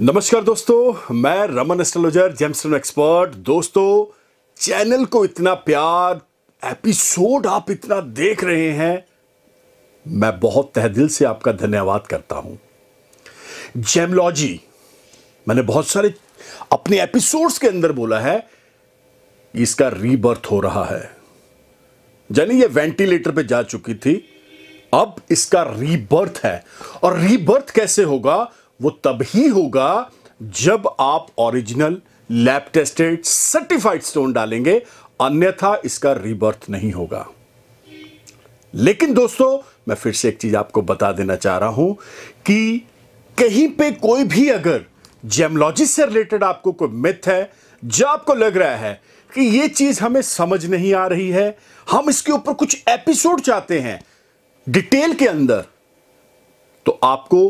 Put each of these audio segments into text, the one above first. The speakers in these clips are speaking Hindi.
नमस्कार दोस्तों मैं रमन एस्ट्रोलॉजर जेम्सन एक्सपर्ट दोस्तों चैनल को इतना प्यार एपिसोड आप इतना देख रहे हैं मैं बहुत तहदिल से आपका धन्यवाद करता हूं जेमलॉजी मैंने बहुत सारे अपने एपिसोड्स के अंदर बोला है इसका रीबर्थ हो रहा है यानी ये वेंटिलेटर पे जा चुकी थी अब इसका रीबर्थ है और रीबर्थ कैसे होगा वो तब ही होगा जब आप original lab tested certified stone डालेंगे अन्यथा इसका रिबर्थ नहीं होगा लेकिन दोस्तों मैं फिर से एक चीज आपको बता देना चाह रहा हूं कि कहीं पे कोई भी अगर जेमलॉजी से रिलेटेड आपको कोई मिथ है जो आपको लग रहा है कि ये चीज हमें समझ नहीं आ रही है हम इसके ऊपर कुछ एपिसोड चाहते हैं डिटेल के अंदर तो आपको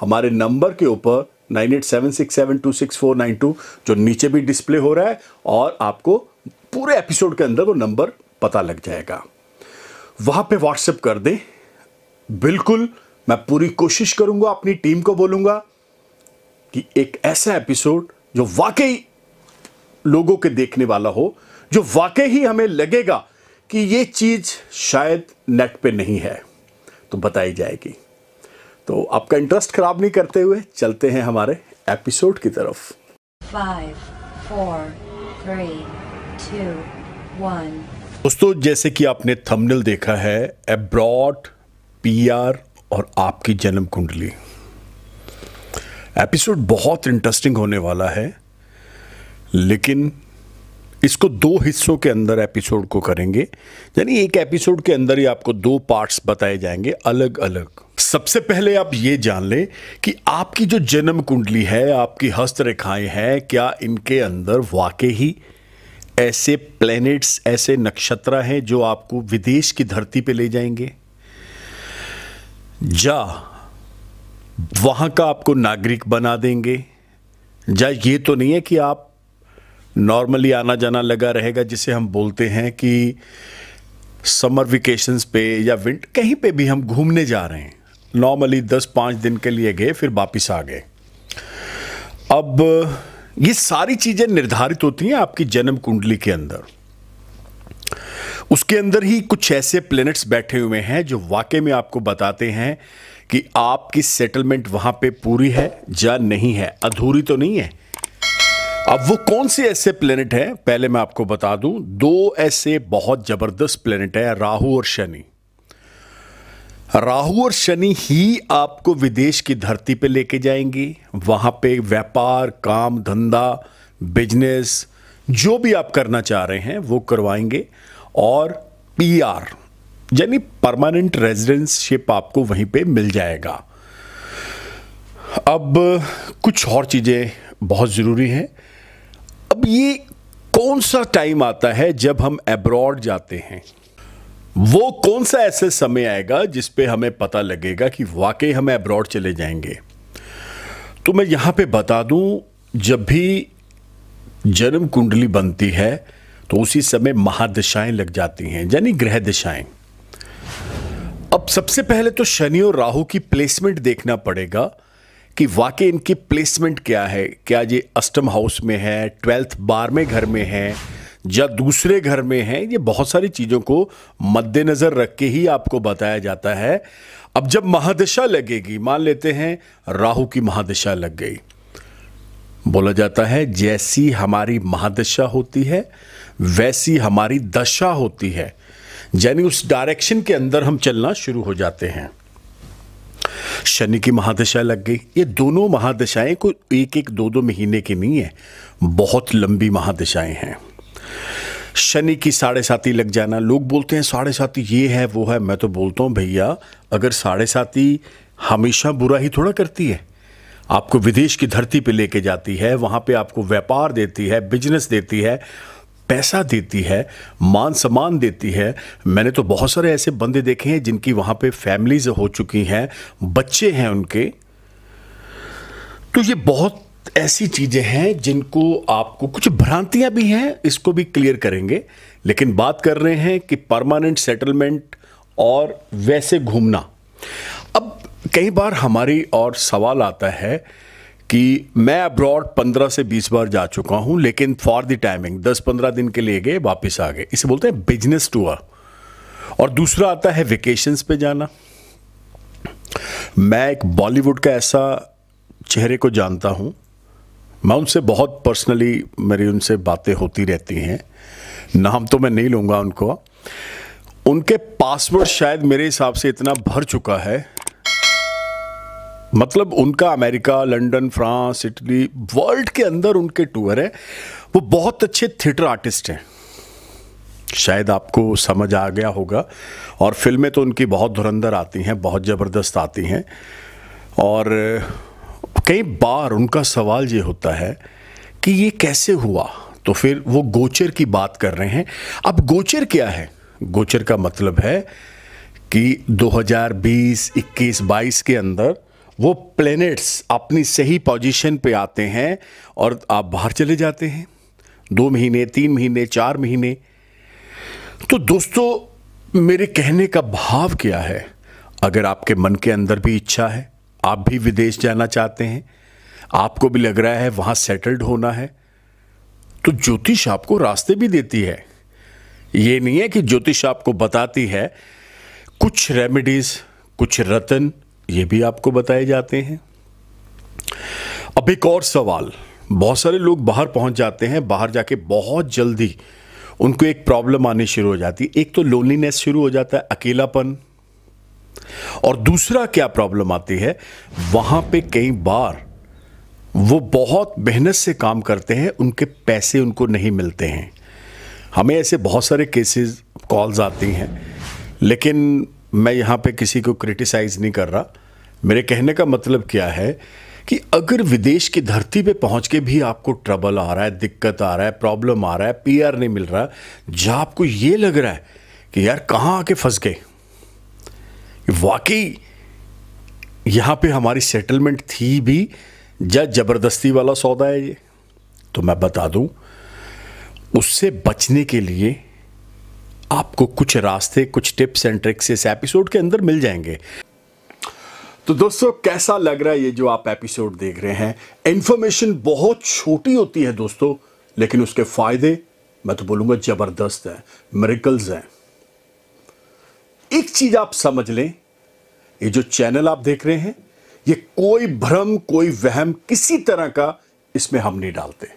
हमारे नंबर के ऊपर nine eight seven six seven two six four nine two जो नीचे भी डिस्प्ले हो रहा है और आपको पूरे एपिसोड के अंदर वो नंबर पता लग जाएगा वहां पे व्हाट्सएप कर दें बिल्कुल मैं पूरी कोशिश करूंगा अपनी टीम को बोलूंगा कि एक ऐसा एपिसोड जो वाकई लोगों के देखने वाला हो जो वाकई ही हमें लगेगा कि ये चीज़ शायद नेट पे नहीं है तो बताई जाएगी तो आपका इंटरेस्ट खराब नहीं करते हुए चलते हैं हमारे एपिसोड की तरफ फाइव फोर थ्री two, दोस्तों जैसे कि आपने थंबनेल देखा है एब्रॉड पीआर और आपकी जन्म कुंडली एपिसोड बहुत इंटरेस्टिंग होने वाला है लेकिन इसको दो हिस्सों के अंदर एपिसोड को करेंगे यानी एक एपिसोड के अंदर ही आपको दो पार्ट्स बताए जाएंगे अलग अलग सबसे पहले आप ये जान लें कि आपकी जो जन्म कुंडली है आपकी हस्त रेखाएं हैं क्या इनके अंदर वाकई ही ऐसे प्लैनेट्स ऐसे नक्षत्र हैं जो आपको विदेश की धरती पे ले जाएंगे जा वहां का आपको नागरिक बना देंगे जा ये तो नहीं है कि आप नॉर्मली आना जाना लगा रहेगा जिसे हम बोलते हैं कि समर वेकेशंस पे या विंट कहीं पे भी हम घूमने जा रहे हैं नॉर्मली दस पाँच दिन के लिए गए फिर वापस आ गए अब ये सारी चीज़ें निर्धारित होती हैं आपकी जन्म कुंडली के अंदर उसके अंदर ही कुछ ऐसे प्लैनेट्स बैठे हुए हैं जो वाकई में आपको बताते हैं कि आपकी सेटलमेंट वहाँ पे पूरी है या नहीं है अधूरी तो नहीं है अब वो कौन से ऐसे प्लेनेट हैं पहले मैं आपको बता दूं दो ऐसे बहुत ज़बरदस्त प्लेनेट हैं राहु और शनि राहु और शनि ही आपको विदेश की धरती पे लेके जाएंगे वहां पे व्यापार काम धंधा बिजनेस जो भी आप करना चाह रहे हैं वो करवाएंगे और पीआर यानी परमानेंट रेजिडेंसशिप आपको वहीं पे मिल जाएगा अब कुछ और चीज़ें बहुत ज़रूरी हैं अब ये कौन सा टाइम आता है जब हम एब्रॉड जाते हैं वो कौन सा ऐसे समय आएगा जिस पे हमें पता लगेगा कि वाकई हम एब्रॉड चले जाएंगे तो मैं यहां पे बता दूं जब भी जन्म कुंडली बनती है तो उसी समय महादशाएं लग जाती हैं यानी ग्रह दशाएं अब सबसे पहले तो शनि और राहु की प्लेसमेंट देखना पड़ेगा कि वाकई इनकी प्लेसमेंट क्या है क्या ये अष्टम हाउस में है ट्वेल्थ बारहवें घर में है या दूसरे घर में है ये बहुत सारी चीज़ों को मद्देनज़र रख के ही आपको बताया जाता है अब जब महादशा लगेगी मान लेते हैं राहु की महादशा लग गई बोला जाता है जैसी हमारी महादशा होती है वैसी हमारी दशा होती है यानी उस डायरेक्शन के अंदर हम चलना शुरू हो जाते हैं शनि की महादशा लग गई ये दोनों महादशाएं को एक एक दो दो महीने की नहीं है बहुत लंबी महादशाएं हैं शनि की साढ़े साथी लग जाना लोग बोलते हैं साढ़े साथी ये है वो है मैं तो बोलता हूँ भैया अगर साढ़े साथी हमेशा बुरा ही थोड़ा करती है आपको विदेश की धरती पे लेके जाती है वहाँ पे आपको व्यापार देती है बिजनेस देती है पैसा देती है मान सम्मान देती है मैंने तो बहुत सारे ऐसे बंदे देखे हैं जिनकी वहाँ पे फैमिलीज हो चुकी हैं बच्चे हैं उनके तो ये बहुत ऐसी चीज़ें हैं जिनको आपको कुछ भ्रांतियां भी हैं इसको भी क्लियर करेंगे लेकिन बात कर रहे हैं कि परमानेंट सेटलमेंट और वैसे घूमना अब कई बार हमारी और सवाल आता है कि मैं अब्रॉड पंद्रह से बीस बार जा चुका हूँ लेकिन फॉर द टाइमिंग दस पंद्रह दिन के लिए गए वापस आ गए इसे बोलते हैं बिजनेस टूर और दूसरा आता है वेकेशंस पे जाना मैं एक बॉलीवुड का ऐसा चेहरे को जानता हूँ मैं उनसे बहुत पर्सनली मेरी उनसे बातें होती रहती हैं नाम तो मैं नहीं लूँगा उनको उनके पासवर्ड शायद मेरे हिसाब से इतना भर चुका है मतलब उनका America London France Italy world के अंदर उनके टूर है वो बहुत अच्छे थिएटर आर्टिस्ट हैं शायद आपको समझ आ गया होगा और फिल्में तो उनकी बहुत धुरंधर आती हैं बहुत ज़बरदस्त आती हैं और कई बार उनका सवाल ये होता है कि ये कैसे हुआ तो फिर वो गोचर की बात कर रहे हैं अब गोचर क्या है गोचर का मतलब है कि 2020, 21, 22 के अंदर वो प्लैनेट्स अपनी सही पोजीशन पे आते हैं और आप बाहर चले जाते हैं दो महीने तीन महीने चार महीने तो दोस्तों मेरे कहने का भाव क्या है अगर आपके मन के अंदर भी इच्छा है आप भी विदेश जाना चाहते हैं आपको भी लग रहा है वहाँ सेटल्ड होना है तो ज्योतिष आपको रास्ते भी देती है ये नहीं है कि ज्योतिष आपको बताती है कुछ रेमेडीज़ कुछ रतन ये भी आपको बताए जाते हैं अब एक और सवाल बहुत सारे लोग बाहर पहुंच जाते हैं बाहर जाके बहुत जल्दी उनको एक प्रॉब्लम आनी शुरू हो जाती है एक तो लोनलीनेस शुरू हो जाता है अकेलापन और दूसरा क्या प्रॉब्लम आती है वहां पे कई बार वो बहुत मेहनत से काम करते हैं उनके पैसे उनको नहीं मिलते हैं हमें ऐसे बहुत सारे केसेस कॉल्स आती हैं लेकिन मैं यहाँ पे किसी को क्रिटिसाइज़ नहीं कर रहा मेरे कहने का मतलब क्या है कि अगर विदेश की धरती पे पहुंच के भी आपको ट्रबल आ रहा है दिक्कत आ रहा है प्रॉब्लम आ रहा है पीआर नहीं मिल रहा जहाँ आपको ये लग रहा है कि यार कहाँ आके फंस गए वाकई यहाँ पे हमारी सेटलमेंट थी भी या जबरदस्ती वाला सौदा है ये तो मैं बता दूं उससे बचने के लिए आपको कुछ रास्ते कुछ टिप्स एंड ट्रिक्स इस एपिसोड के अंदर मिल जाएंगे तो दोस्तों कैसा लग रहा है ये जो आप एपिसोड देख रहे हैं इन्फॉर्मेशन बहुत छोटी होती है दोस्तों लेकिन उसके फायदे मैं तो बोलूंगा जबरदस्त हैं मेरिकल्स हैं एक चीज आप समझ लें ये जो चैनल आप देख रहे हैं ये कोई भ्रम कोई वहम किसी तरह का इसमें हम नहीं डालते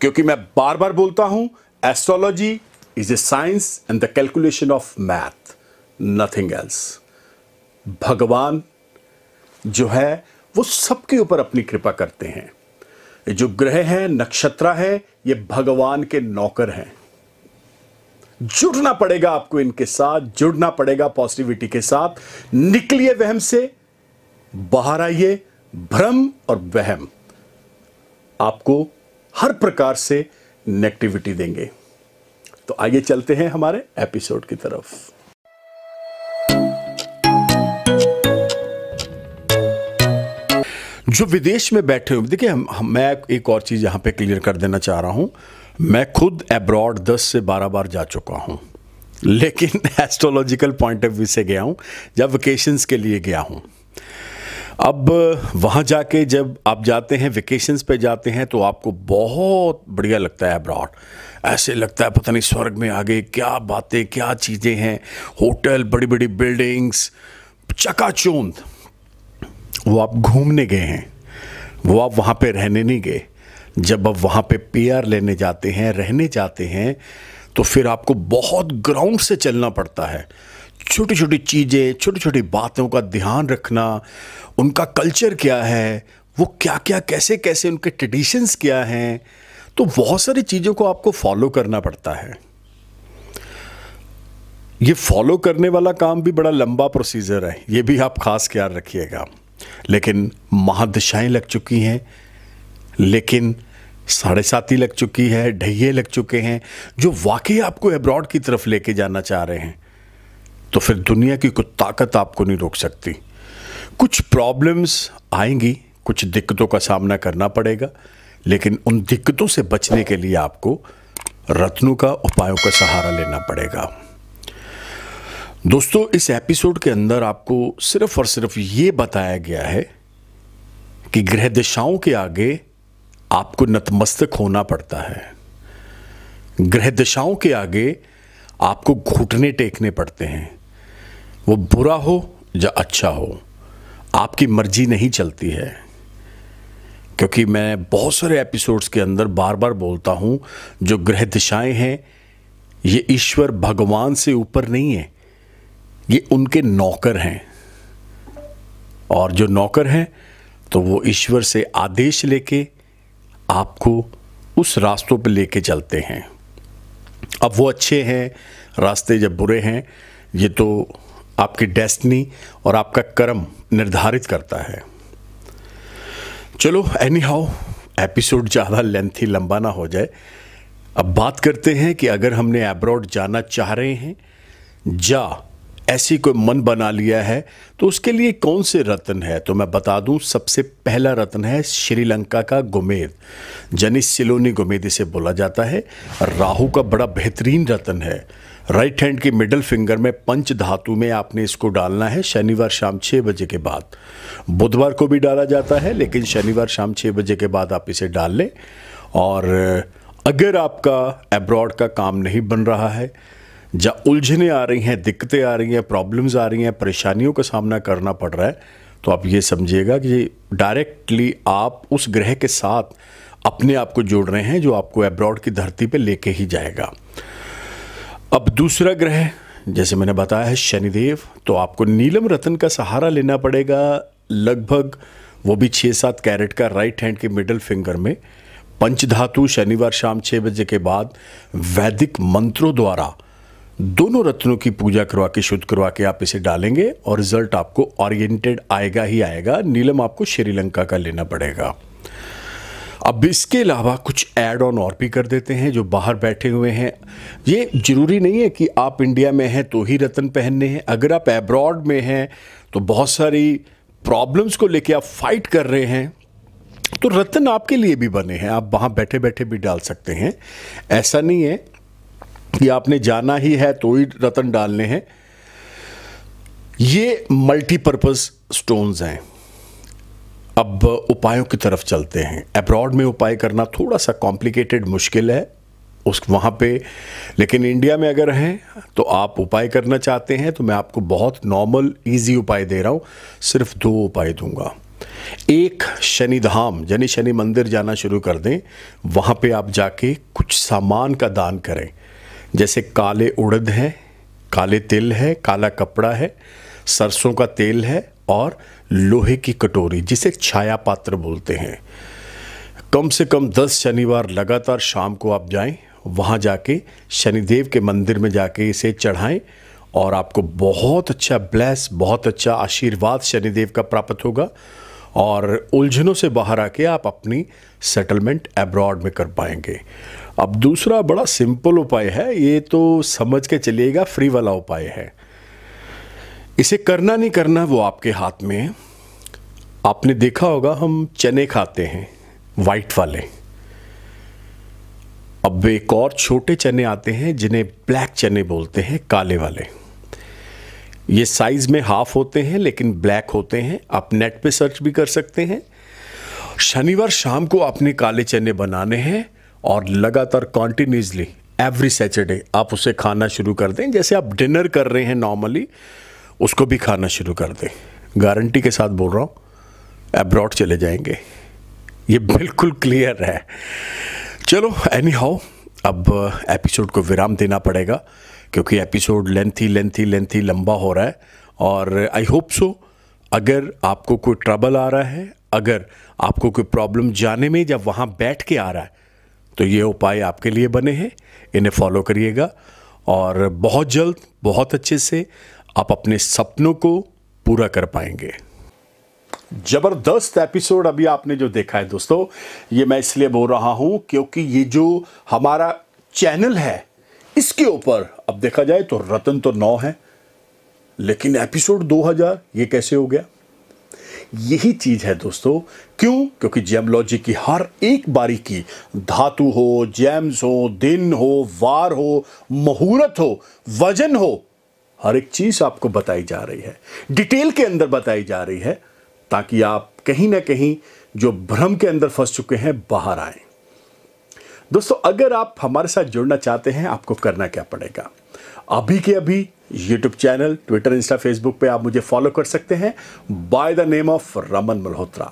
क्योंकि मैं बार बार बोलता हूं astrology is a science and the calculation of math nothing else भगवान जो है वो सबके ऊपर अपनी कृपा करते हैं जो ग्रह हैं नक्षत्र हैं ये भगवान के नौकर हैं जुड़ना पड़ेगा आपको इनके साथ जुड़ना पड़ेगा पॉजिटिविटी के साथ निकलिए वहम से बाहर आइए भ्रम और वहम आपको हर प्रकार से नेगेटिविटी देंगे तो आइए चलते हैं हमारे एपिसोड की तरफ जो विदेश में बैठे हुए देखिए मैं एक और चीज़ यहाँ पे क्लियर कर देना चाह रहा हूँ मैं खुद एब्रॉड दस से बारह बार जा चुका हूँ लेकिन एस्ट्रोलॉजिकल पॉइंट ऑफ व्यू से गया हूँ जब वेकेशंस के लिए गया हूँ अब वहाँ जाके जब आप जाते हैं वेकेशंस पे जाते हैं तो आपको बहुत बढ़िया लगता है अब्रॉड ऐसे लगता है पता नहीं स्वर्ग में आ गए क्या बातें क्या चीज़ें हैं होटल बड़ी बड़ी बिल्डिंग्स चकाचौंध वो आप घूमने गए हैं वो आप वहाँ पे रहने नहीं गए जब आप वहाँ पे पीआर लेने जाते हैं रहने जाते हैं तो फिर आपको बहुत ग्राउंड से चलना पड़ता है छोटी छोटी चीज़ें छोटी छोटी बातों का ध्यान रखना उनका कल्चर क्या है वो क्या क्या कैसे कैसे उनके ट्रेडिशंस क्या हैं तो बहुत सारी चीज़ों को आपको फॉलो करना पड़ता है ये फॉलो करने वाला काम भी बड़ा लंबा प्रोसीजर है ये भी आप खास ख्याल रखिएगा लेकिन महादशाएं लग चुकी हैं लेकिन साढ़े साथी लग चुकी है ढहिए लग चुके हैं जो वाकई आपको एब्रॉड की तरफ लेके जाना चाह रहे हैं तो फिर दुनिया की कुछ ताकत आपको नहीं रोक सकती कुछ प्रॉब्लम्स आएंगी कुछ दिक्कतों का सामना करना पड़ेगा लेकिन उन दिक्कतों से बचने के लिए आपको रत्नों का उपायों का सहारा लेना पड़ेगा दोस्तों इस एपिसोड के अंदर आपको सिर्फ और सिर्फ ये बताया गया है कि ग्रह दिशाओं के आगे आपको नतमस्तक होना पड़ता है ग्रह दिशाओं के आगे आपको घुटने टेकने पड़ते हैं वो बुरा हो या अच्छा हो आपकी मर्जी नहीं चलती है क्योंकि मैं बहुत सारे एपिसोड्स के अंदर बार बार बोलता हूँ जो ग्रह दिशाएं हैं ये ईश्वर भगवान से ऊपर नहीं है ये उनके नौकर हैं और जो नौकर हैं तो वो ईश्वर से आदेश लेके आपको उस रास्तों पर लेके चलते हैं अब वो अच्छे हैं रास्ते जब बुरे हैं ये तो आपकी डेस्टनी और आपका कर्म निर्धारित करता है चलो एनी हाउ एपिसोड ज़्यादा लेंथी लंबा ना हो जाए अब बात करते हैं कि अगर हमने एब्रॉड जाना चाह रहे हैं जा ऐसी कोई मन बना लिया है तो उसके लिए कौन से रत्न है तो मैं बता दूं सबसे पहला रत्न है श्रीलंका का गुमेद जनिस सिलोनी गुमेद इसे बोला जाता है राहु का बड़ा बेहतरीन रत्न है राइट हैंड के मिडल फिंगर में पंच धातु में आपने इसको डालना है शनिवार शाम छः बजे के बाद बुधवार को भी डाला जाता है लेकिन शनिवार शाम छः बजे के बाद आप इसे डाल लें और अगर आपका एब्रॉड का काम नहीं बन रहा है जहाँ उलझने आ रही हैं दिक्कतें आ रही हैं प्रॉब्लम्स आ रही हैं परेशानियों का सामना करना पड़ रहा है तो आप ये समझिएगा कि डायरेक्टली आप उस ग्रह के साथ अपने आप को जोड़ रहे हैं जो आपको एब्रॉड की धरती पे लेके ही जाएगा अब दूसरा ग्रह जैसे मैंने बताया है शनिदेव तो आपको नीलम रतन का सहारा लेना पड़ेगा लगभग वो भी छः सात कैरेट का राइट हैंड के मिडल फिंगर में पंचधातु शनिवार शाम छः बजे के बाद वैदिक मंत्रों द्वारा दोनों रत्नों की पूजा करवा के शुद्ध करवा के आप इसे डालेंगे और रिजल्ट आपको ओरिएंटेड आएगा ही आएगा नीलम आपको श्रीलंका का लेना पड़ेगा अब इसके अलावा कुछ ऐड ऑन और भी कर देते हैं जो बाहर बैठे हुए हैं ये ज़रूरी नहीं है कि आप इंडिया में हैं तो ही रतन पहनने हैं अगर आप एब्रॉड में हैं तो बहुत सारी प्रॉब्लम्स को लेके आप फाइट कर रहे हैं तो रतन आपके लिए भी बने हैं आप वहाँ बैठे बैठे भी डाल सकते हैं ऐसा नहीं है कि आपने जाना ही है तो ही रतन डालने हैं ये मल्टीपर्पज़ स्टोन्स हैं अब उपायों की तरफ चलते हैं अब्रॉड में उपाय करना थोड़ा सा कॉम्प्लिकेटेड मुश्किल है उस वहाँ पे लेकिन इंडिया में अगर हैं तो आप उपाय करना चाहते हैं तो मैं आपको बहुत नॉर्मल इजी उपाय दे रहा हूँ सिर्फ दो उपाय दूंगा एक शनि धाम यानी शनि मंदिर जाना शुरू कर दें वहाँ पे आप जाके कुछ सामान का दान करें जैसे काले उड़द है काले तिल है काला कपड़ा है सरसों का तेल है और लोहे की कटोरी जिसे छाया पात्र बोलते हैं कम से कम दस शनिवार लगातार शाम को आप जाएं वहाँ जाके शनिदेव के मंदिर में जाके इसे चढ़ाएं और आपको बहुत अच्छा ब्लेस बहुत अच्छा आशीर्वाद शनिदेव का प्राप्त होगा और उलझनों से बाहर आके आप अपनी सेटलमेंट एब्रॉड में कर पाएंगे अब दूसरा बड़ा सिंपल उपाय है ये तो समझ के चलिएगा फ्री वाला उपाय है इसे करना नहीं करना वो आपके हाथ में है आपने देखा होगा हम चने खाते हैं वाइट वाले अब एक और छोटे चने आते हैं जिन्हें ब्लैक चने बोलते हैं काले वाले ये साइज़ में हाफ होते हैं लेकिन ब्लैक होते हैं आप नेट पे सर्च भी कर सकते हैं शनिवार शाम को आपने काले चने बनाने हैं और लगातार कॉन्टीन्यूसली एवरी सैटरडे आप उसे खाना शुरू कर दें जैसे आप डिनर कर रहे हैं नॉर्मली उसको भी खाना शुरू कर दें गारंटी के साथ बोल रहा हूँ एब्रॉड चले जाएंगे ये बिल्कुल क्लियर है चलो एनी हाउ अब एपिसोड को विराम देना पड़ेगा क्योंकि एपिसोड लेंथी लेंथी लेंथी लंबा हो रहा है और आई होप सो अगर आपको कोई ट्रबल आ रहा है अगर आपको कोई प्रॉब्लम जाने में या वहाँ बैठ के आ रहा है तो ये उपाय आपके लिए बने हैं इन्हें फॉलो करिएगा और बहुत जल्द बहुत अच्छे से आप अपने सपनों को पूरा कर पाएंगे जबरदस्त एपिसोड अभी आपने जो देखा है दोस्तों ये मैं इसलिए बोल रहा हूँ क्योंकि ये जो हमारा चैनल है इसके ऊपर अब देखा जाए तो रतन तो नौ है लेकिन एपिसोड 2000 ये कैसे हो गया यही चीज है दोस्तों क्यों क्योंकि जेमलॉजी की हर एक बारी की धातु हो जैम्स हो दिन हो वार हो मुहूर्त हो वजन हो हर एक चीज आपको बताई जा रही है डिटेल के अंदर बताई जा रही है ताकि आप कहीं ना कहीं जो भ्रम के अंदर फंस चुके हैं बाहर आएं दोस्तों अगर आप हमारे साथ जुड़ना चाहते हैं आपको करना क्या पड़ेगा अभी के अभी YouTube channel Twitter Insta Facebook पे आप मुझे फॉलो कर सकते हैं by the name of Raman Malhotra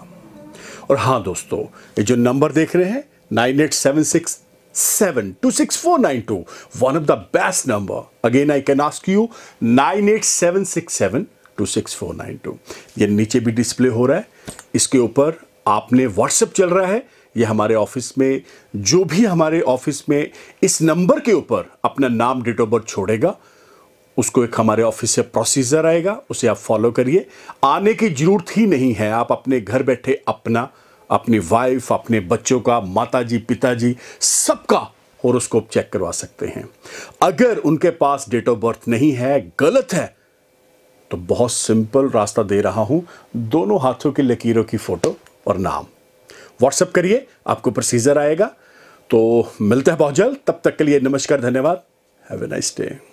और हाँ दोस्तों ये जो नंबर देख रहे हैं nine eight seven six seven two six four nine two one of the best number again I can ask you nine eight seven six seven two six four nine two ये नीचे भी डिस्प्ले हो रहा है इसके ऊपर आपने व्हाट्सएप चल रहा है ये हमारे ऑफिस में जो भी हमारे ऑफिस में इस नंबर के ऊपर अपना नाम डेट ऑफ बर्थ छोड़ेगा उसको एक हमारे ऑफिस से प्रोसीजर आएगा उसे आप फॉलो करिए आने की ज़रूरत ही नहीं है आप अपने घर बैठे अपना अपनी वाइफ अपने बच्चों का माताजी पिताजी सबका होरोस्कोप चेक करवा सकते हैं अगर उनके पास डेट ऑफ बर्थ नहीं है गलत है तो बहुत सिंपल रास्ता दे रहा हूं दोनों हाथों की लकीरों की फोटो और नाम व्हाट्सअप करिए आपको प्रोसीजर आएगा तो मिलते हैं बहुत जल्द तब तक के लिए नमस्कार धन्यवाद हैव ए नाइस डे